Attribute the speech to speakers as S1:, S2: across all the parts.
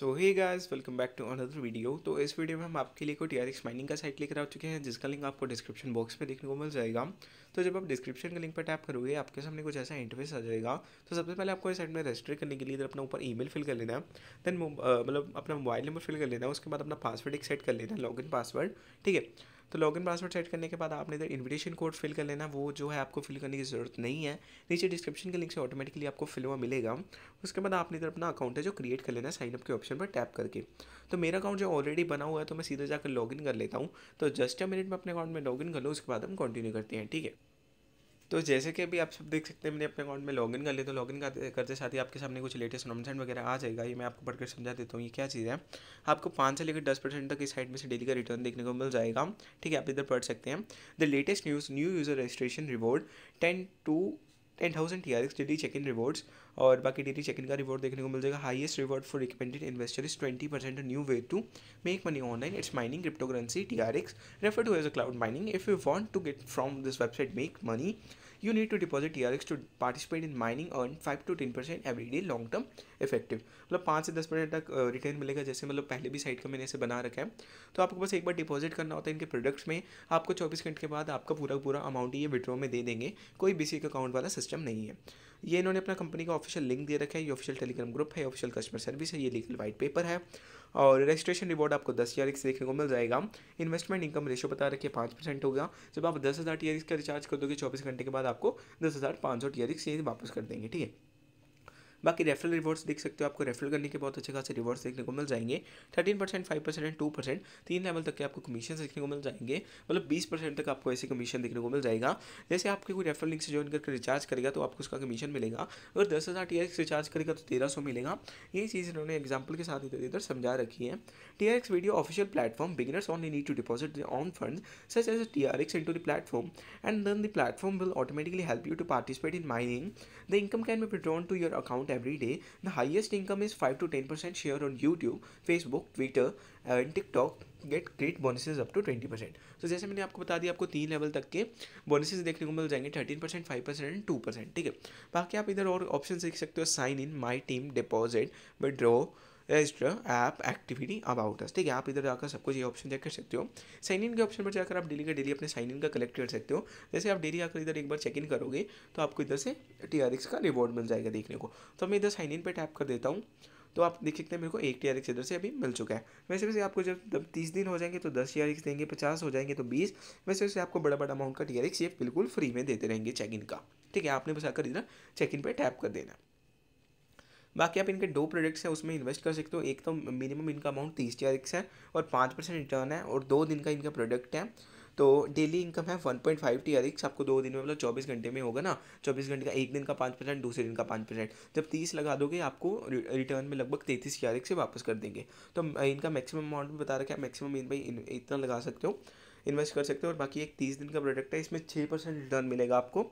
S1: So hi guys welcome back to another video तो इस video में हम आपके लिए कोई टी आर एक्स माइनिंग का साइट लेकर आ चुके हैं जिसका लिंक आपको डिस्क्रिप्शन बॉक्स में देखने को मिल जाएगा तो जब आप डिस्क्रिप्शन के लिंक पर टैप करोगे आपके सामने कुछ ऐसा इंटरफेस आ जाएगा तो सबसे पहले आपको इस साइट में रजिस्टर करने के लिए इधर अपना ऊपर ईमेल फिल कर लेना है देन मतलब अपना मोबाइल नंबर फिल कर लेना है उसके बाद अपना पासवर्ड एक सेट कर लेना है इन पासवर्ड ठीक है तो लॉगिन पासवर्ड सेट करने के बाद आपने इधर इन्विटेशन कोड फिल कर लेना वो जो है आपको फिल करने की ज़रूरत नहीं है नीचे डिस्क्रिप्शन के लिंक से ऑटोमेटिकली आपको फिल हुआ मिलेगा उसके बाद आपने इधर अपना अकाउंट है जो क्रिएट कर लेना साइनअप के ऑप्शन पर टैप करके तो मेरा अकाउंट जो ऑलरेडी बना हुआ है तो मैं सीधे जाकर इन कर लेता हूँ तो जस्ट अ मिनट में अपने अकाउंट में इन कर लो उसके बाद हम कंटिन्यू करते हैं ठीक है तो जैसे कि अभी आप सब देख सकते हैं मैंने अपने अकाउंट में लॉगिन कर लिया तो लॉगिन करते साथ ही आपके सामने कुछ लेटेस्ट अनाउंसमेंट वगैरह आ जाएगा ये मैं आपको पढ़कर समझा देता हूँ ये क्या चीज़ है आपको पाँच से लेकर दस परसेंट तक इस साइड में से डेली का रिटर्न देखने को मिल जाएगा ठीक है आप इधर पढ़ सकते हैं the latest news new user registration reward ten to ten thousand T R X daily check in rewards और बाकी डेली चेक इन का रिवॉर्ड देखने को मिल जाएगा highest reward for recommended investor is twenty percent new way to make money online it's mining cryptocurrency T R X refer to as a cloud mining if you want to get from this website make money you need to deposit TRX e to participate in mining earn five to ten percent every day long term effective मतलब पाँच से दस percent तक return मिलेगा जैसे मतलब पहले भी साइट का मैंने इसे बना रखा है तो आपको बस एक बार डिपॉजिट करना होता है इनके प्रोडक्ट्स में आपको चौबीस घंटे के बाद आपका पूरा पूरा अमाउंट ये विड्रॉ में दे देंगे कोई बेसिक अकाउंट वाला सिस्टम नहीं है ये इन्होंने अपना कंपनी का ऑफिशियल लिंक दे रखा है ये ऑफिशियल टेलीग्राम ग्रुप है ऑफिशियल कस्टमर सर्विस है ये लीगल वाइट पेपर है और रजिस्ट्रेशन रिवॉर्ड आपको दस हज़ार से देखने को मिल जाएगा इन्वेस्टमेंट इनकम रेशो बता रखिए पाँच परसेंट होगा जब आप दस हज़ार टी का रिचार्ज कर दोगे चौबीस घंटे के बाद आपको दस हज़ार पाँच सौ टी ये वापस कर देंगे ठीक है बाकी रेफरल रिवॉर्ड्स देख सकते हो आपको रेफरल करने के बहुत अच्छे खासे रिवॉर्ड्स देखने को मिल जाएंगे thirteen percent five percent and two percent तीन लेवल तक के आपको कमीशन देखने को मिल जाएंगे मतलब बीस परसेंट तक आपको ऐसे कमीशन देखने को मिल जाएगा जैसे आपके कोई रेफरल लिंक से ज्वाइन करके रिचार्ज करेगा तो आपको उसका कमीशन मिलेगा अगर दस हज़ार टी रिचार्ज करेगा तो तेरह सौ मिलेगा ये चीज़ इन्होंने एग्जाम्पल के साथ इधर इधर समझा रखी है T R X video official platform beginners on need to deposit their fund as T R a TRX into the platform and then the platform will automatically help you to participate in mining the income can be withdrawn to your account content every day. The highest income is 5 to 10% share on YouTube, Facebook, Twitter and TikTok get great bonuses up to twenty percent तो जैसे मैंने आपको बता दिया आपको तीन level तक के बोनसेज देखने को मिल जाएंगे thirteen percent five percent and two percent ठीक है बाकी आप इधर और ऑप्शन देख सकते हो sign in my team deposit withdraw register app activity about दस ठीक है आप इधर जाकर सब कुछ ये ऑप्शन चेक कर सकते हो साइन इन के ऑप्शन पर जाकर आप डेली का डेली अपने साइन इन का कलेक्ट कर सकते हो जैसे आप डेली आकर इधर एक बार चेक इन करोगे तो आपको इधर से टी का रिवॉर्ड मिल जाएगा देखने को तो मैं इधर साइन इन पर टैप कर देता हूँ तो आप देख सकते हैं मेरे को एक टी आर एक्स इधर से अभी मिल चुका है वैसे वैसे आपको जब जब तीस दिन हो जाएंगे तो दस टी आर एक्स देंगे पचास हो जाएंगे तो बीस वैसे वैसे आपको बड़ा बड़ा अमाउंट का टी आर एक्स ये बिल्कुल फ्री में देते रहेंगे चेक इन का ठीक है आपने बस आकर इधर चेक इन पर टैप कर देना बाकी आप इनके दो प्रोडक्ट्स हैं उसमें इन्वेस्ट कर सकते हो एक तो मिनिमम इनका अमाउंट तीस टैरिक्स है और पाँच परसेंट रिटर्न है और दो दिन का इनका प्रोडक्ट है तो डेली इनकम है one point five T R X आपको दो दिन में मतलब चौबीस घंटे में होगा ना चौबीस घंटे का एक दिन का पाँच परसेंट दूसरे दिन का पाँच परसेंट जब तीस लगा दोगे आपको रिटर्न में लगभग तैंतीस टी आरिक्स से वापस कर देंगे तो इनका मैक्सिमम अमाउंट भी बता रखा है मैक्सिमम इन भाई इतना लगा सकते हो इन्वेस्ट कर सकते हो और बाकी एक तीस दिन का प्रोडक्ट है इसमें छः परसेंट रिटर्न मिलेगा आपको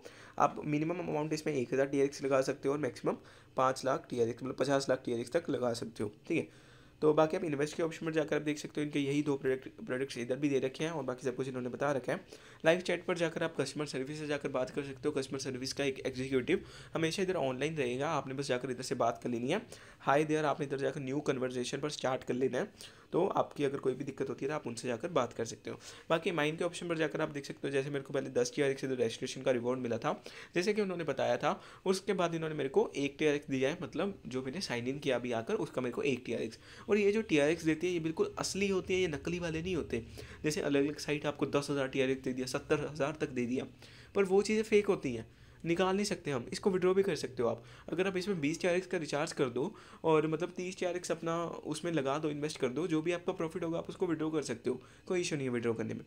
S1: आप मिनिमम अमाउंट इसमें एक हज़ार टी लगा सकते हो और मैक्सिमम पाँच लाख टी मतलब पचास लाख टी तक लगा सकते हो ठीक है तो बाकी आप इन्वेस्ट के ऑप्शन पर जाकर आप देख सकते हो इनके यही दो प्रोडक्ट प्रोडक्ट्स इधर भी दे रखे हैं और बाकी सब कुछ इन्होंने बता रखा है लाइव चैट पर जाकर आप कस्टमर सर्विस से जाकर बात कर सकते हो कस्टमर सर्विस का एक एग्जीक्यूटिव हमेशा इधर ऑनलाइन रहेगा आपने बस जाकर इधर से बात कर लेनी है हाई देयर आपने इधर जाकर न्यू कन्वर्जेशन पर स्टार्ट कर लेना है तो आपकी अगर कोई भी दिक्कत होती है तो आप उनसे जाकर बात कर सकते हो बाकी माइंड के ऑप्शन पर जाकर आप देख सकते हो जैसे मेरे को पहले दस टी आर एक्स रजिस्ट्रेशन का रिवॉर्ड मिला था जैसे कि उन्होंने बताया था उसके बाद इन्होंने मेरे को एक टी आर एक्स दिया है मतलब जो मैंने साइन इन किया अभी आकर उसका मेरे को एक टी आर एक्स और ये जो टी आर एक्स देती है ये बिल्कुल असली होती है ये नकली वाले नहीं होते जैसे अलग अलग साइट आपको दस हज़ार टी आर एक्स दे दिया सत्तर हज़ार तक दे दिया पर वो चीज़ें फेक होती हैं निकाल नहीं सकते हम इसको विड्रॉ भी कर सकते हो आप अगर आप इसमें बीस चार का रिचार्ज कर दो और मतलब तीस चार अपना उसमें लगा दो इन्वेस्ट कर दो जो भी आपका प्रॉफिट होगा आप उसको विड्रॉ कर सकते हो कोई इशू नहीं है विड्रॉ करने में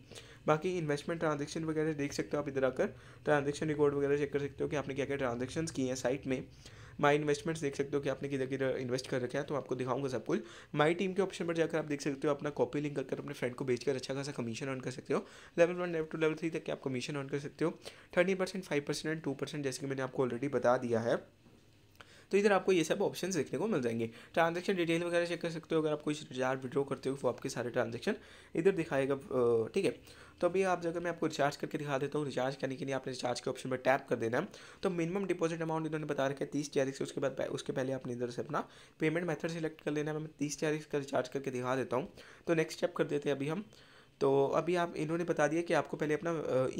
S1: बाकी इन्वेस्टमेंट ट्रांजेक्शन वगैरह देख सकते हो आप इधर आकर ट्रांजेक्शन रिकॉर्ड वगैरह चेक कर सकते हो कि आपने क्या क्या ट्रांजेक्शन किए हैं साइट में माई इन्वेस्टमेंट्स देख सकते हो कि आपने किधर किधर इन्वेस्ट कर रखा है तो आपको दिखाऊंगा सब कुछ माई टीम के ऑप्शन पर जाकर आप देख सकते हो अपना कॉपी लिंक कर अपने फ्रेंड को बेचकर अच्छा खासा कमीशन ऑन कर सकते हो level one level two level three तक आप कमीशन ऑन कर सकते हो thirty percent five percent and two percent जैसे कि मैंने आपको ऑलरेडी बता दिया है तो इधर आपको ये सब ऑप्शन देखने को मिल जाएंगे ट्रांजेक्शन डिटेल वगैरह चेक कर सकते हो अगर आप कोई रिचार्ज विड्रॉ करते हो तो आपके सारे ट्रांजेक्शन इधर दिखाएगा ठीक है तो अभी आप जगह मैं आपको रिचार्ज करके दिखा देता हूँ रिचार्ज करने के लिए आपने रिचार्ज के ऑप्शन पर टैप कर देना है तो मिनिमम डिपॉजिट अमाउंट इन्होंने बता रखा है तीस तारीख से उसके बाद उसके पहले आपने इधर से अपना पेमेंट मेथड सेलेक्ट कर लेना है मैं तीस तारीख का रिचार्ज करके दिखा देता हूँ तो नेक्स्ट स्टेप कर देते हैं अभी हम तो अभी आप इन्होंने बता दिया कि आपको पहले अपना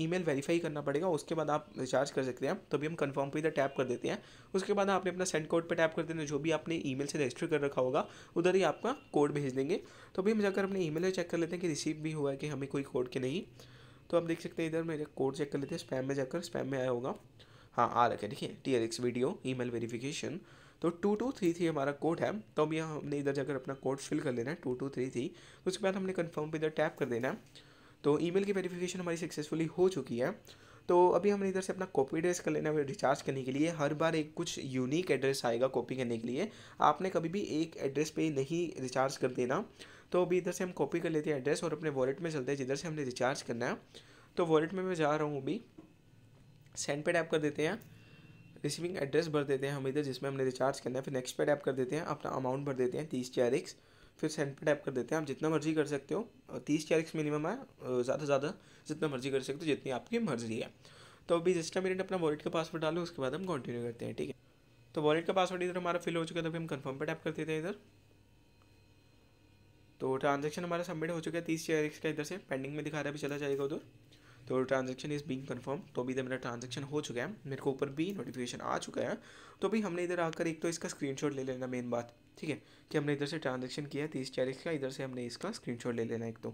S1: ईमेल वेरीफाई करना पड़ेगा उसके बाद आप रिचार्ज कर सकते हैं तो अभी हम कंफर्म पे इधर टैप कर देते हैं उसके बाद आपने अपना सेंड कोड पे टैप कर देना जो भी आपने ईमेल से रजिस्टर कर रखा होगा उधर ही आपका कोड भेज देंगे तो अभी हम जाकर अपने मेल में चेक कर लेते हैं कि रिसीव भी हुआ है कि हमें कोई कोड के नहीं तो आप देख सकते हैं इधर मेरे कोड चेक कर लेते हैं स्पैम में जाकर स्पैम में आया होगा हाँ आ रखा है ठीक है T video email verification तो टू टू थ्री थ्री हमारा कोड है तो अभी यहाँ हमने इधर जाकर अपना कोड फिल कर लेना है टू टू थ्री थ्री उसके बाद हमने कन्फर्म पर इधर टैप कर देना है तो मेल की वेरीफिकेशन हमारी सक्सेसफुली हो चुकी है तो अभी हमने इधर से अपना कॉपी एड्रेस कर लेना है रिचार्ज करने के लिए हर बार एक कुछ यूनिक एड्रेस आएगा कॉपी करने के लिए आपने कभी भी एक एड्रेस पे नहीं रिचार्ज कर देना तो अभी इधर से हम कॉपी कर लेते हैं एड्रेस और अपने वॉलेट में चलते हैं जिधर से हमने रिचार्ज करना है तो वॉलेट में मैं जा रहा हूँ अभी सेंड पे टैप कर देते हैं रिसीविंग एड्रेस भर देते हैं हम इधर जिसमें हमने रिचार्ज करना है फिर नेक्स्ट पे टैप कर देते हैं अपना अमाउंट भर देते हैं तीस चैरिक्स फिर सेंड पे टैप कर देते हैं आप जितना मर्जी कर सकते हो तीस चैरिक्स मिनिमम है ज़्यादा से ज़्यादा जितना मर्जी कर सकते हो जितनी आपकी मर्जी है तो अभी जिस टाइम मिनट अपना वॉलेट का पासवर्ड डालो उसके बाद हम कंटिन्यू करते हैं ठीक है तो वॉलेट का पासवर्ड इधर हमारा फिल हो चुका है तो अभी हम कन्फर्म पर टैप कर देते हैं इधर तो ट्रांजेक्शन हमारा सबमिट हो चुका है तीस एक्स का इधर से पेंडिंग में दिखा रहा है अभी चला जाएगा उधर तो ट्रांजेक्शन इज़ बिंग कन्फर्म तो अभी इधर तो मेरा ट्रांजेक्शन हो चुका है मेरे को ऊपर भी नोटिफिकेशन आ चुका है तो अभी हमने इधर आकर एक तो इसका शॉट ले लेना मेन बात ठीक है कि हमने इधर से ट्रांजेक्शन किया तीस चालीस का इधर से हमने इसका शॉट ले लेना एक तो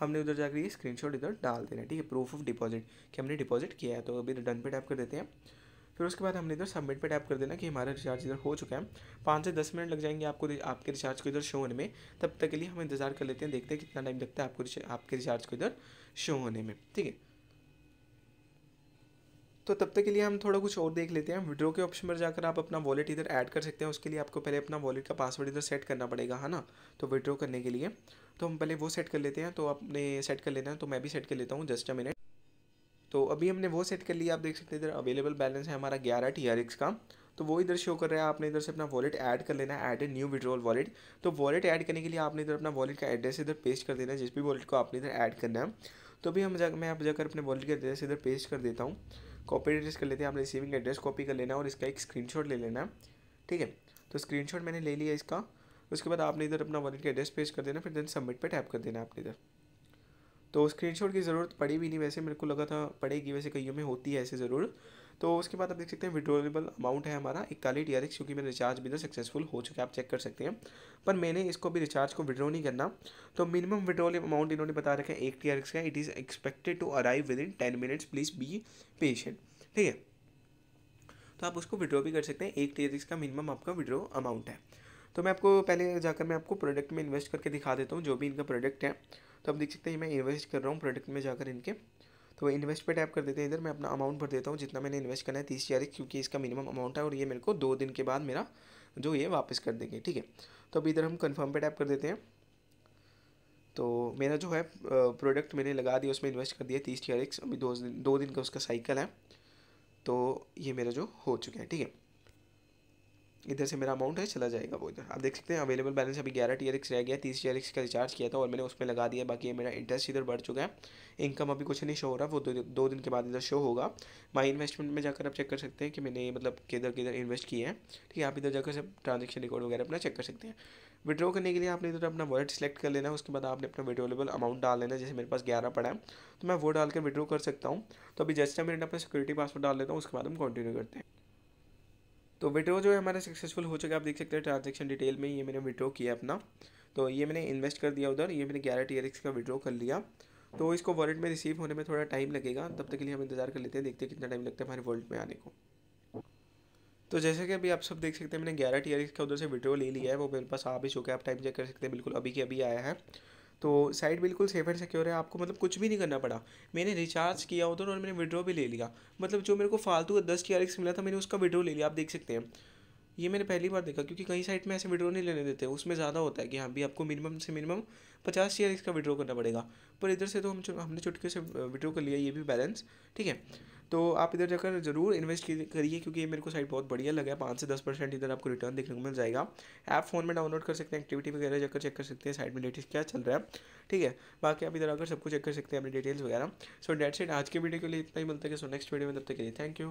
S1: हमने उधर जाकर ये स्क्रीनशॉट इधर डाल देना ठीक है प्रूफ ऑफ डिपॉजिट कि हमने डिपॉजिट किया है तो अभी डन तो पे टैप कर देते हैं फिर उसके बाद हमने इधर सबमिट पर टैप कर देना कि हमारा रिचार्ज इधर हो चुका है पाँच से दस मिनट लग जाएंगे आपको आपके रिचार्ज को इधर शो होने में तब तक के लिए हम इंतज़ार कर लेते हैं देखते हैं कितना टाइम लगता है आपको आपके रिचार्ज को इधर शो होने में ठीक है तो तब तक के लिए हम थोड़ा कुछ और देख लेते हैं विड्रो के ऑप्शन पर जाकर आप अपना वॉलेट इधर ऐड कर सकते हैं उसके लिए आपको पहले अपना वॉलेट का पासवर्ड इधर सेट करना पड़ेगा है ना तो विड्रो करने के लिए तो हम पहले वो सेट कर लेते हैं तो आपने सेट कर लेना है तो मैं भी सेट कर लेता हूँ जस्ट अ मिनट तो अभी हमने वो सेट कर लिया आप देख सकते हैं इधर अवेलेबल बैलेंस है हमारा ग्यारह टी का तो वो इधर शो कर रहा है आपने इधर से अपना वॉलेट ऐड कर लेना है add a new withdrawal wallet तो वॉलेट ऐड करने के लिए आपने इधर अपना वॉलेट का एड्रेस इधर पेस्ट कर देना है जिस भी वॉलेट को आपने इधर ऐड करना है तो अभी हम जा मैं आप जाकर अपने वॉलेट के एड्रेस इधर पेस्ट कर देता हूँ कॉपी एड्रेस कर लेते हैं आप रिसीविंग एड्रेस कॉपी कर लेना है और इसका एक शॉट ले लेना है ठीक है तो शॉट मैंने ले लिया इसका उसके बाद आपने इधर अपना वॉलेट का एड्रेस पेस्ट कर देना फिर देन सबमिट पर टैप कर देना आपने इधर तो स्क्रीनशॉट की ज़रूरत पड़ी भी नहीं वैसे मेरे को लगा था पड़ेगी वैसे कईयों में होती है ऐसे ज़रूर तो उसके बाद आप देख सकते हैं विड्रोलेबल अमाउंट है हमारा इकतालीस डी आर एक्स क्योंकि मेरा रिचार्ज भी ना तो सक्सेसफुल हो चुका है आप चेक कर सकते हैं पर मैंने इसको भी रिचार्ज को विड्रॉ नहीं करना तो मिनिमम विड्रोल अमाउंट इन्होंने बता रखा है एक टी आर एक्स का it is expected to arrive within ten minutes please be patient ठीक है तो आप उसको विड्रॉ भी कर सकते हैं एक टी आर एक्स का मिनिमम आपका विड्रो अमाउंट है तो मैं आपको पहले जाकर मैं आपको प्रोडक्ट में इन्वेस्ट करके दिखा देता हूँ जो भी इनका प्रोडक्ट है तो आप देख सकते हैं मैं इन्वेस्ट कर रहा हूँ प्रोडक्ट में जाकर इनके तो इन्वेस्ट पे टैप कर देते हैं इधर मैं अपना अमाउंट भर देता हूँ जितना मैंने इन्वेस्ट करना है तीस हज़ार क्योंकि इसका मिनिमम अमाउंट है और ये मेरे को दो दिन के बाद मेरा जो ये वापस कर देंगे ठीक है तो अब इधर हम कन्फर्म पे टैप कर देते हैं तो मेरा जो है प्रोडक्ट मैंने लगा दिया उसमें इन्वेस्ट कर दिया तीस हज़ार अभी दो दिन दो दिन का उसका साइकिल है तो ये मेरा जो हो चुका है ठीक है इधर से मेरा अमाउंट है चला जाएगा वो इधर आप देख सकते हैं अवेलेबल बैलेंस अभी ग्यारह टी रह गया तीस टी का रिचार्ज किया था और मैंने उसमें लगा दिया बाकी मेरा इंटरेस्ट इधर बढ़ चुका है इनकम अभी कुछ नहीं शो हो रहा वो दो, दिन के बाद इधर शो होगा माई इन्वेस्टमेंट में जाकर आप चेक कर सकते हैं कि मैंने मतलब किधर किधर इन्वेस्ट किए हैं ठीक है आप इधर जाकर सब ट्रांजेक्शन रिकॉर्ड वगैरह अपना चेक कर सकते हैं विड्रॉ करने के लिए आपने इधर अपना वॉलेट सेलेक्ट कर लेना है उसके बाद आपने अपना विड्रोलेबल अमाउंट डाल लेना जैसे मेरे पास ग्यारह पड़ा है तो मैं वो डालकर विड्रॉ कर सकता हूँ तो अभी जैसे मैंने अपना सिक्योरिटी पासवर्ड डाल लेता हूँ उसके बाद हम कंटिन्यू करते हैं तो विड्रो जो है हमारा सक्सेसफुल हो चुका है आप देख सकते हैं ट्रांजेक्शन डिटेल में ये मैंने विड्रो किया अपना तो ये मैंने इन्वेस्ट कर दिया उधर ये मैंने ग्यारह टी का विड्रो कर लिया तो इसको वॉलेट में रिसीव होने में थोड़ा टाइम लगेगा तब तक के लिए हम इंतज़ार कर लेते हैं देखते हैं कितना टाइम लगता है हमारे वॉलेट में आने को तो जैसे कि अभी आप सब देख सकते हैं मैंने ग्यारह टी का उधर से विड्रो ले लिया है वो मेरे पास आ भी चुका है आप टाइम चेक कर सकते हैं बिल्कुल अभी के अभी आया है तो साइट बिल्कुल सेफ एंड सिक्योर है आपको मतलब कुछ भी नहीं करना पड़ा मैंने रिचार्ज किया उधर और मैंने विड्रॉ भी ले लिया मतलब जो मेरे को फालतू का दस टी आर एक्स मिला था मैंने उसका विड्रॉ ले लिया आप देख सकते हैं ये मैंने पहली बार देखा क्योंकि कहीं साइट में ऐसे विड्रॉ नहीं लेने देते उसमें ज़्यादा होता है कि हाँ भी आपको मिनिमम से मिनिमम पचास टी आर एक्स का विड्रॉ करना पड़ेगा पर इधर से तो हम हमने चुटके से विड्रॉ कर लिया ये भी बैलेंस ठीक है तो आप इधर जाकर ज़रूर इन्वेस्ट करिए क्योंकि ये मेरे को साइट बहुत बढ़िया लगा है पाँच से दस परसेंट इधर आपको रिटर्न देखने को मिल जाएगा ऐप फ़ोन में डाउनलोड कर सकते हैं एक्टिविटी वगैरह जाकर चेक कर सकते हैं साइट में लेटेस्ट क्या चल रहा है ठीक है बाकी आप इधर आकर सब कुछ चेक कर सकते हैं अपनी डिटेल्स वगैरह सो डेट सेट आज के वीडियो के लिए इतना ही मिलता है सो नेक्स्ट वीडियो में तब तक के लिए थैंक यू